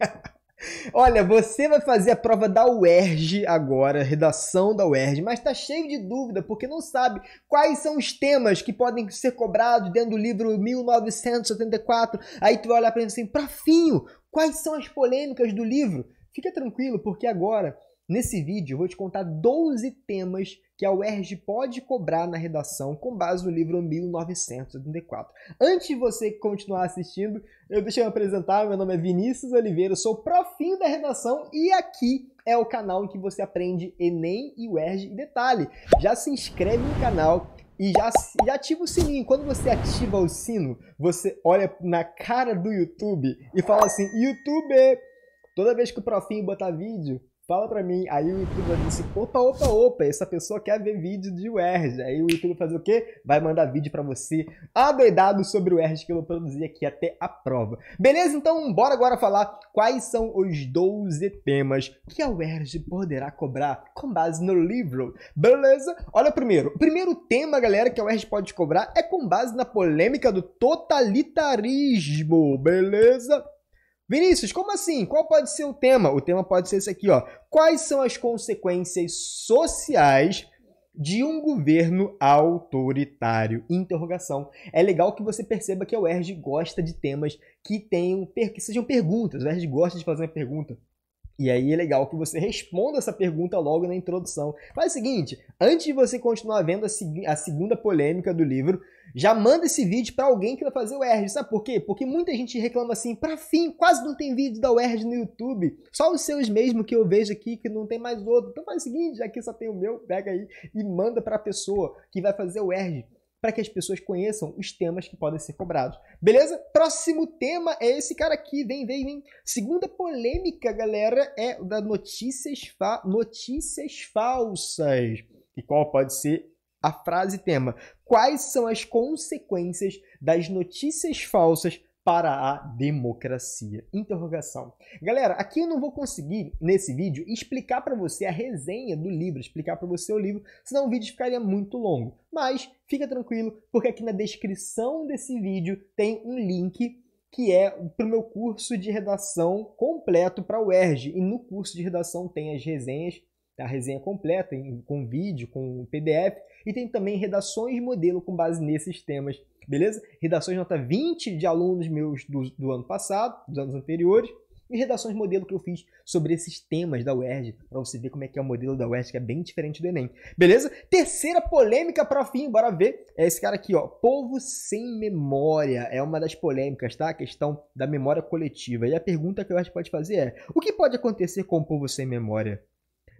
Olha, você vai fazer a prova da UERJ agora, redação da UERJ, mas está cheio de dúvida porque não sabe quais são os temas que podem ser cobrados dentro do livro 1974. Aí tu vai olhar para ele assim, Prafinho, quais são as polêmicas do livro? Fica tranquilo, porque agora Nesse vídeo eu vou te contar 12 temas que a UERJ pode cobrar na redação com base no livro 1984. Antes de você continuar assistindo, eu deixei eu apresentar, meu nome é Vinícius Oliveira, sou profinho da redação e aqui é o canal em que você aprende Enem e UERJ. E detalhe, já se inscreve no canal, e já, já, ativa o sininho. Quando você ativa o sino, você olha na cara do YouTube e fala assim: YouTube! Toda vez que o profinho botar vídeo, Fala pra mim. Aí o YouTube vai dizer assim, opa, opa, opa, essa pessoa quer ver vídeo de UERJ. Aí o YouTube fazer o quê? Vai mandar vídeo pra você adoidado sobre o UERJ que eu vou produzir aqui até a prova. Beleza? Então, bora agora falar quais são os 12 temas que a UERJ poderá cobrar com base no livro. Beleza? Olha primeiro. O primeiro tema, galera, que a UERJ pode cobrar é com base na polêmica do totalitarismo. Beleza? Vinícius, como assim? Qual pode ser o tema? O tema pode ser esse aqui, ó. Quais são as consequências sociais de um governo autoritário? Interrogação. É legal que você perceba que é o Erge gosta de temas que tenham, que sejam perguntas. O UERJ gosta de fazer uma pergunta. E aí é legal que você responda essa pergunta logo na introdução. Faz o seguinte, antes de você continuar vendo a, seg a segunda polêmica do livro, já manda esse vídeo para alguém que vai fazer o ERG. Sabe por quê? Porque muita gente reclama assim, para fim, quase não tem vídeo da UERJ no YouTube. Só os seus mesmo que eu vejo aqui, que não tem mais outro. Então faz o seguinte, já que só tem o meu, pega aí e manda para a pessoa que vai fazer o ERG para que as pessoas conheçam os temas que podem ser cobrados. Beleza? Próximo tema é esse cara aqui. Vem, vem, vem. Segunda polêmica, galera, é da notícias, fa notícias falsas. E qual pode ser a frase tema? Quais são as consequências das notícias falsas para a democracia? Interrogação. Galera, aqui eu não vou conseguir, nesse vídeo, explicar para você a resenha do livro, explicar para você o livro, senão o vídeo ficaria muito longo. Mas fica tranquilo, porque aqui na descrição desse vídeo tem um link que é para o meu curso de redação completo para o ERJ. E no curso de redação tem as resenhas a resenha completa, em, com vídeo, com PDF, e tem também redações modelo com base nesses temas, beleza? Redações nota 20 de alunos meus do, do ano passado, dos anos anteriores, e redações modelo que eu fiz sobre esses temas da UERJ, para você ver como é que é o modelo da UERJ, que é bem diferente do Enem, beleza? Terceira polêmica para fim, bora ver, é esse cara aqui, ó, povo sem memória, é uma das polêmicas, tá? A questão da memória coletiva, e a pergunta que a UERJ pode fazer é, o que pode acontecer com o povo sem memória?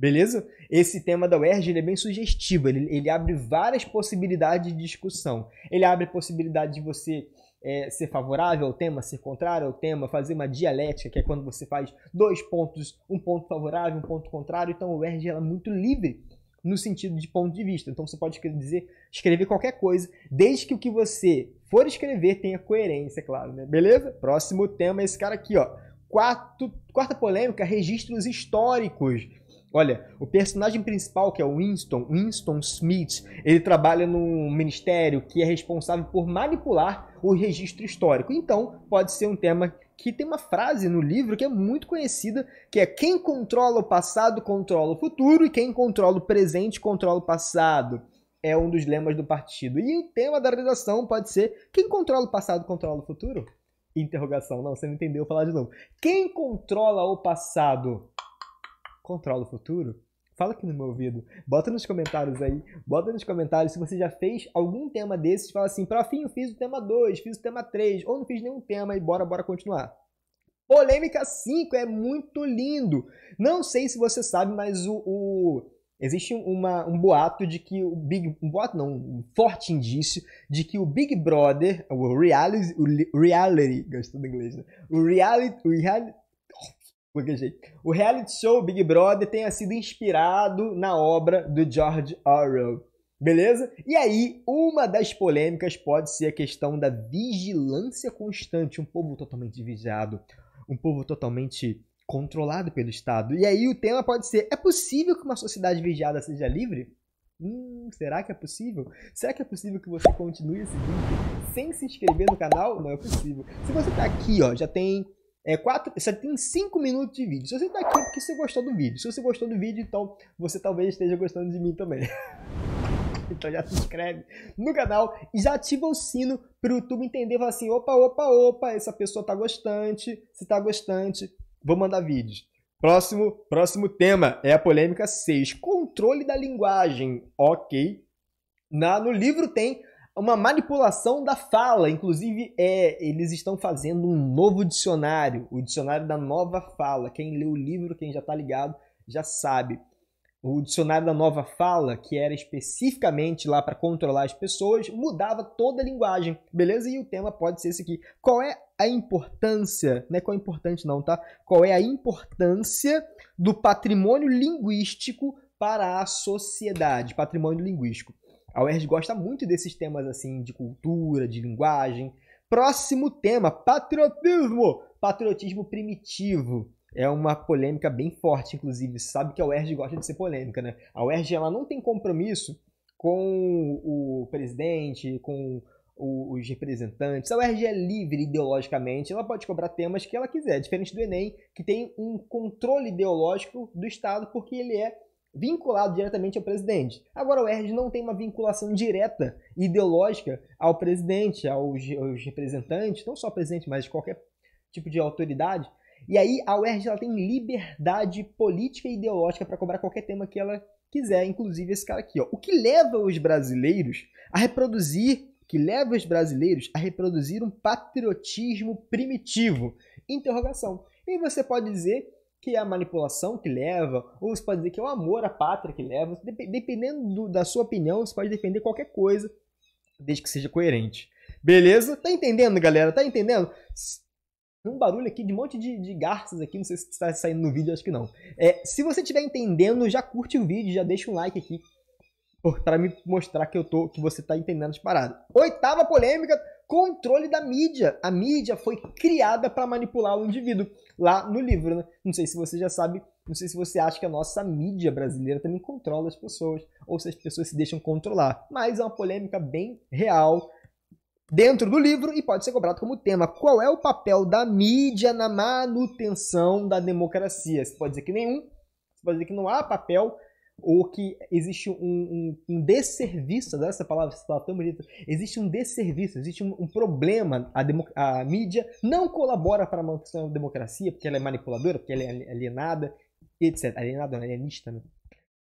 Beleza? Esse tema da UERJ é bem sugestivo, ele, ele, abre várias possibilidades de discussão. Ele abre possibilidade de você é, ser favorável ao tema, ser contrário ao tema, fazer uma dialética, que é quando você faz dois pontos, um ponto favorável, um ponto contrário. Então, a UERJ é muito livre no sentido de ponto de vista. Então, você pode dizer, escrever qualquer coisa, desde que o que você for escrever tenha coerência, claro, né? Beleza? Próximo tema é esse cara aqui, ó. Quarto, quarta polêmica, registros históricos. Olha, o personagem principal, que é o Winston, Winston Smith, ele trabalha num ministério que é responsável por manipular o registro histórico. Então, pode ser um tema que tem uma frase no livro que é muito conhecida, que é quem controla o passado controla o futuro e quem controla o presente controla o passado. É um dos lemas do partido. E o tema da redação pode ser quem controla o passado controla o futuro? Interrogação. Não, você não entendeu, vou falar de novo. Quem controla o passado controla o futuro? Fala aqui no meu ouvido. Bota nos comentários aí. Bota nos comentários se você já fez algum tema desses. Fala assim, eu fiz o tema 2, fiz o tema 3, ou não fiz nenhum tema e bora, bora continuar. Polêmica 5 é muito lindo. Não sei se você sabe, mas o, o... Existe uma, um boato de que o Big. Um boato não, um forte indício de que o Big Brother, o reality. O reality. Gosto do inglês, né? O reality. O reality Qualquer jeito. O reality show Big Brother tenha sido inspirado na obra do George Orwell. Beleza? E aí, uma das polêmicas pode ser a questão da vigilância constante, um povo totalmente vigiado, um povo totalmente controlado pelo Estado. E aí o tema pode ser: é possível que uma sociedade vigiada seja livre? Hum, será que é possível? Será que é possível que você continue esse vídeo sem se inscrever no canal? Não é possível. Se você tá aqui, ó, já tem é, quatro, você tem 5 minutos de vídeo. Se você está aqui é porque você gostou do vídeo. Se você gostou do vídeo, então você talvez esteja gostando de mim também. então já se inscreve no canal e já ativa o sino para o YouTube entender falar assim: opa, opa, opa, essa pessoa está gostante. Se está gostante, vou mandar vídeos. Próximo, próximo tema é a polêmica 6. Controle da linguagem. Ok. Na, no livro tem uma manipulação da fala. Inclusive, é, eles estão fazendo um novo dicionário, o dicionário da nova fala. Quem leu o livro, quem já está ligado, já sabe. O dicionário da nova fala, que era especificamente lá para controlar as pessoas, mudava toda a linguagem, beleza? E o tema pode ser esse aqui. Qual é a importância, não é qual é importante não, tá? Qual é a importância do patrimônio linguístico para a sociedade, patrimônio linguístico. A UERJ gosta muito desses temas assim de cultura, de linguagem. Próximo tema, patriotismo. Patriotismo primitivo. É uma polêmica bem forte, inclusive. Sabe que a UERJ gosta de ser polêmica, né? A UERJ ela não tem compromisso com o presidente, com os representantes. A UERJ é livre ideologicamente, ela pode cobrar temas que ela quiser, diferente do Enem, que tem um controle ideológico do Estado, porque ele é vinculado diretamente ao presidente. Agora, o ERJ não tem uma vinculação direta ideológica ao presidente, aos, aos representantes, não só presidente, mas qualquer tipo de autoridade. E aí, a UERJ ela tem liberdade política e ideológica para cobrar qualquer tema que ela quiser, inclusive esse cara aqui. Ó. O que leva os brasileiros a reproduzir, que leva os brasileiros a reproduzir um patriotismo primitivo? Interrogação. E você pode dizer que é a manipulação que leva, ou você pode dizer que é o amor à pátria que leva. Dependendo da sua opinião, você pode defender qualquer coisa, desde que seja coerente. Beleza? Tá entendendo, galera? Tá entendendo? um barulho aqui de um monte de, de garças aqui, não sei se está saindo no vídeo, acho que não. É, se você estiver entendendo, já curte o vídeo, já deixa um like aqui para me mostrar que eu tô, que você tá entendendo as paradas. Oitava polêmica, controle da mídia. A mídia foi criada para manipular o indivíduo, lá no livro, né? Não sei se você já sabe, não sei se você acha que a nossa mídia brasileira também controla as pessoas ou se as pessoas se deixam controlar, mas é uma polêmica bem real dentro do livro e pode ser cobrado como tema. Qual é o papel da mídia na manutenção da democracia? Você pode dizer que nenhum, você pode dizer que não há papel ou que existe um, um, um desserviço, essa palavra, está tão bonita, existe um desserviço, existe um, um problema, a, a, mídia não colabora para a manutenção da democracia, porque ela é manipuladora, porque ela é alienada, etc. Alienada, alienista, né?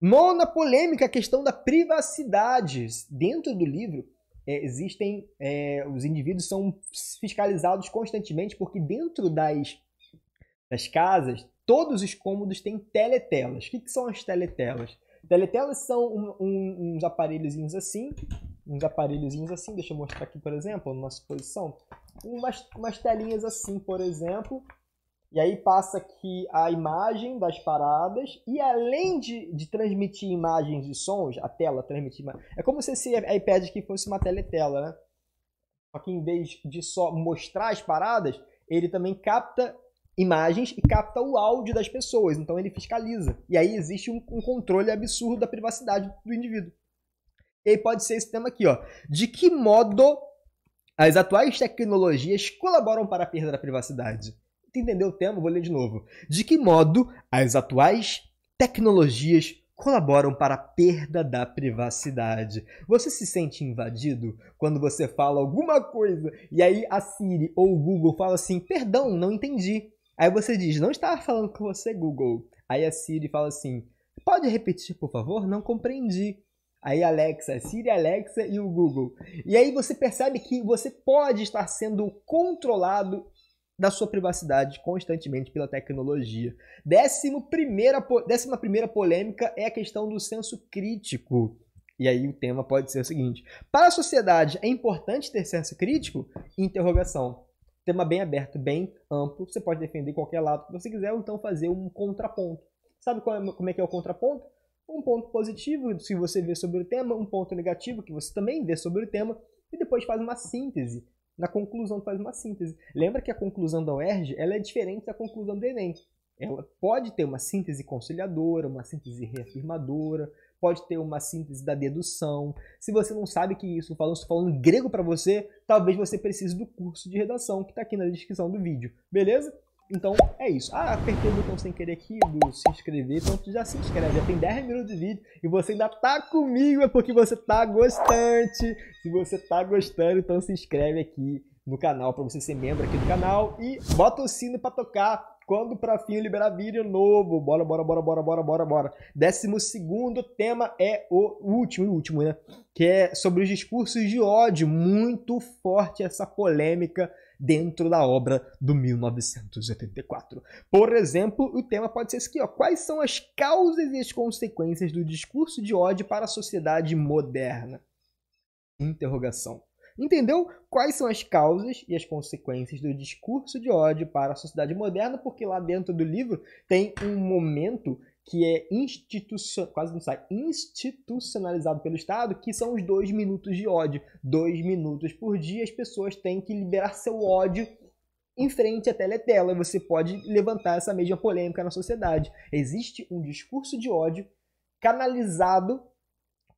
Nona polêmica, a questão da privacidade. Dentro do livro, é, existem, é, os indivíduos são fiscalizados constantemente, porque dentro das, das casas, Todos os cômodos têm teletelas. O que, que são as teletelas? Teletelas são um, um, uns aparelhozinhos assim, uns aparelhozinhos assim, deixa eu mostrar aqui, por exemplo, numa nossa posição, umas, umas telinhas assim, por exemplo, e aí passa aqui a imagem das paradas, e além de, de transmitir imagens e sons, a tela transmitir é como se esse iPad aqui fosse uma teletela, né? Só que em vez de só mostrar as paradas, ele também capta imagens e capta o áudio das pessoas, então ele fiscaliza. E aí existe um, um controle absurdo da privacidade do indivíduo. E aí pode ser esse tema aqui, ó. De que modo as atuais tecnologias colaboram para a perda da privacidade? Entendeu o tema? Vou ler de novo. De que modo as atuais tecnologias colaboram para a perda da privacidade? Você se sente invadido quando você fala alguma coisa e aí a Siri ou o Google fala assim: "Perdão, não entendi". Aí você diz, não estava falando com você, Google. Aí a Siri fala assim, pode repetir, por favor? Não compreendi. Aí Alexa, Siri, Alexa e o Google. E aí você percebe que você pode estar sendo controlado da sua privacidade constantemente pela tecnologia. Décimo primeira, décima primeira polêmica é a questão do senso crítico. E aí o tema pode ser o seguinte: para a sociedade é importante ter senso crítico? Interrogação tema bem aberto, bem amplo. Você pode defender qualquer lado que você quiser ou então fazer um contraponto. Sabe é, como é que é o contraponto? Um ponto positivo que você vê sobre o tema, um ponto negativo que você também vê sobre o tema e depois faz uma síntese. Na conclusão faz uma síntese. Lembra que a conclusão da UERJ ela é diferente da conclusão do Enem. Ela pode ter uma síntese conciliadora, uma síntese reafirmadora, pode ter uma síntese da dedução. Se você não sabe que isso falando, estou falando grego para você, talvez você precise do curso de redação que está aqui na descrição do vídeo, beleza? Então é isso. Ah, apertei o botão sem querer aqui do se inscrever. Então tu já se inscreve. Já tem 10 minutos de vídeo e você ainda tá comigo é porque você tá gostante. Se você tá gostando, então se inscreve aqui no canal para você ser membro aqui do canal e bota o sino para tocar quando pra fim liberar vídeo novo. Bora, bora, bora, bora, bora, bora, bora. Décimo segundo tema é o último, o último, né? Que é sobre os discursos de ódio. Muito forte essa polêmica dentro da obra do 1984. Por exemplo, o tema pode ser esse aqui, ó. Quais são as causas e as consequências do discurso de ódio para a sociedade moderna? Interrogação entendeu quais são as causas e as consequências do discurso de ódio para a sociedade moderna, porque lá dentro do livro tem um momento que é institucion... quase não sai, institucionalizado pelo Estado, que são os dois minutos de ódio. Dois minutos por dia as pessoas têm que liberar seu ódio em frente à teletela e você pode levantar essa mesma polêmica na sociedade. Existe um discurso de ódio canalizado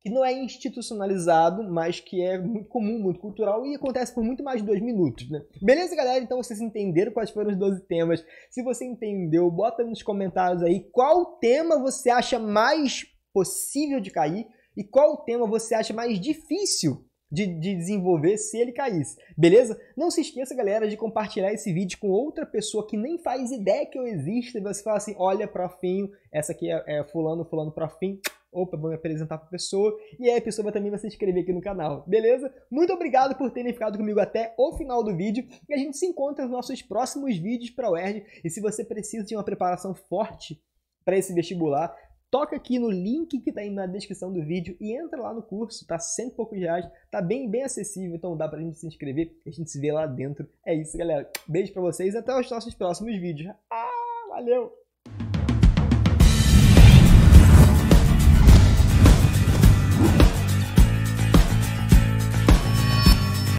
que não é institucionalizado, mas que é muito comum, muito cultural e acontece por muito mais de dois minutos, né? Beleza, galera? Então vocês entenderam quais foram os 12 temas. Se você entendeu, bota nos comentários aí qual tema você acha mais possível de cair e qual tema você acha mais difícil de, de, desenvolver se ele caísse, beleza? Não se esqueça, galera, de compartilhar esse vídeo com outra pessoa que nem faz ideia que eu existo e você fala assim, olha, profinho, essa aqui é, é fulano, fulano, profinho, ou vou me apresentar pra pessoa, e aí a pessoa também vai se inscrever aqui no canal, beleza? Muito obrigado por terem ficado comigo até o final do vídeo, e a gente se encontra nos nossos próximos vídeos para o ERD, e se você precisa de uma preparação forte para esse vestibular, toca aqui no link que está aí na descrição do vídeo e entra lá no curso, tá cento e poucos reais, tá bem, bem acessível, então dá pra gente se inscrever a gente se vê lá dentro. É isso, galera. Beijo pra vocês e até os nossos próximos vídeos. Ah, valeu!